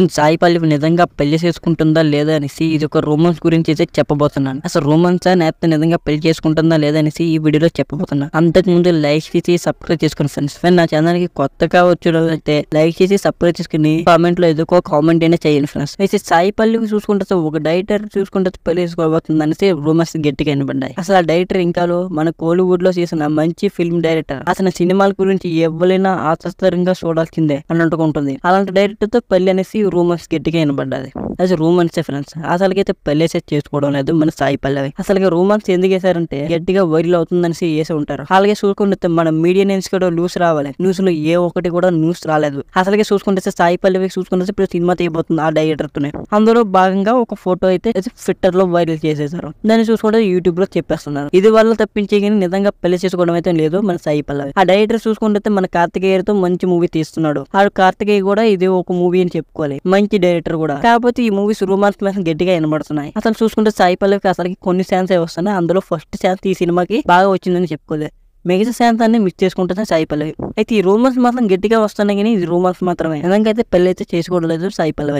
నితిన్ సాయి పల్లవి నిజంగా పెళ్లి చేసుకుంటుందా లేదా అనేసి ఇది ఒక రూమన్స్ గురించి అయితే చెప్పబోతున్నాను అసలు రూమన్స్ నేత నిజంగా పెళ్లి చేసుకుంటుందా లేదా అనేసి ఈ వీడియోలో చెప్పబోతున్నాను అంతకు ముందు లైక్ చేసి సబ్స్క్రైబ్ చేసుకుని ఫ్రెండ్స్ ఫ్రెండ్ నా కి కొత్తగా వచ్చినట్లయితే లైక్ చేసి సబ్స్క్రైబ్ చేసుకుని కామెంట్లో ఏదో ఒక కామెంట్ అయినా చేయండి ఫ్రెండ్స్ అయితే సాయి పల్లవి చూసుకుంటే ఒక డైరెక్టర్ చూసుకుంటే పెళ్లి చేసుకోబోతుంది అనేసి రూమర్స్ గట్టిగా వినబడ్డాయి అసలు ఆ డైరెక్టర్ ఇంకా మన కోలీవుడ్ లో చేసిన మంచి ఫిల్మ్ డైరెక్టర్ అతని సినిమాల గురించి ఎవరైనా ఆసక్తరంగా చూడాల్సిందే అని ఉంటుంది అలాంటి డైరెక్టర్ తో పెళ్లి అనేసి రూమర్స్ గట్టిగా వినబడ్డది అది రూమర్సే ఫ్రెండ్స్ అసలుకైతే పెళ్ళేసే చేసుకోవడం లేదు మన సాయి పల్లవి అసలు రూమర్స్ ఎందుకు వేసారంటే గట్టిగా వైరల్ అవుతుందనేసి వేసి ఉంటారు అలాగే చూసుకుంటే మన మీడియా నుంచి కూడా న్యూస్ రావాలి న్యూస్ లో ఏ ఒక్కటి కూడా న్యూస్ రాలేదు అసలుగా చూసుకుంటే సాయి పల్లవి చూసుకుంటే ఇప్పుడు సినిమా తీయబోతుంది ఆ డైరెక్టర్ తోనే అందులో భాగంగా ఒక ఫోటో అయితే ట్విట్టర్ లో వైరల్ చేసేసారు దాన్ని చూసుకుంటే యూట్యూబ్ లో చెప్పేస్తున్నారు ఇది వల్ల తప్పించి కానీ నిజంగా పెళ్లి చేసుకోవడం అయితే లేదు మన సాయి పల్లవి ఆ డైరెక్టర్ చూసుకుంటే మన కార్తికేయతో మంచి మూవీ తీస్తున్నాడు ఆ కార్తికేయ కూడా ఇది ఒక మూవీ అని చెప్పుకోవాలి మంచి డైరెక్టర్ కూడా కాకపోతే ఈ మూవీస్ రొమాన్స్ మేము గట్టిగా వినబడుతున్నాయి అసలు చూసుకుంటే సాయి పల్లవికి అసలు కొన్ని సాన్స్ వస్తున్నాయి అందులో ఫస్ట్ సాన్స్ ఈ సినిమాకి బాగా వచ్చిందని చెప్పుకోలేదు మిగతా శాంత అన్ని మిస్ చేసుకుంటుంది సాయి పల్లవి అయితే ఈ రూమర్స్ మాత్రం గట్టిగా వస్తున్నాయి కానీ ఇది రూమర్స్ మాత్రమే నిజంగా అయితే పెళ్ళి అయితే చేసుకోవడం లేదు సాయి పల్లవి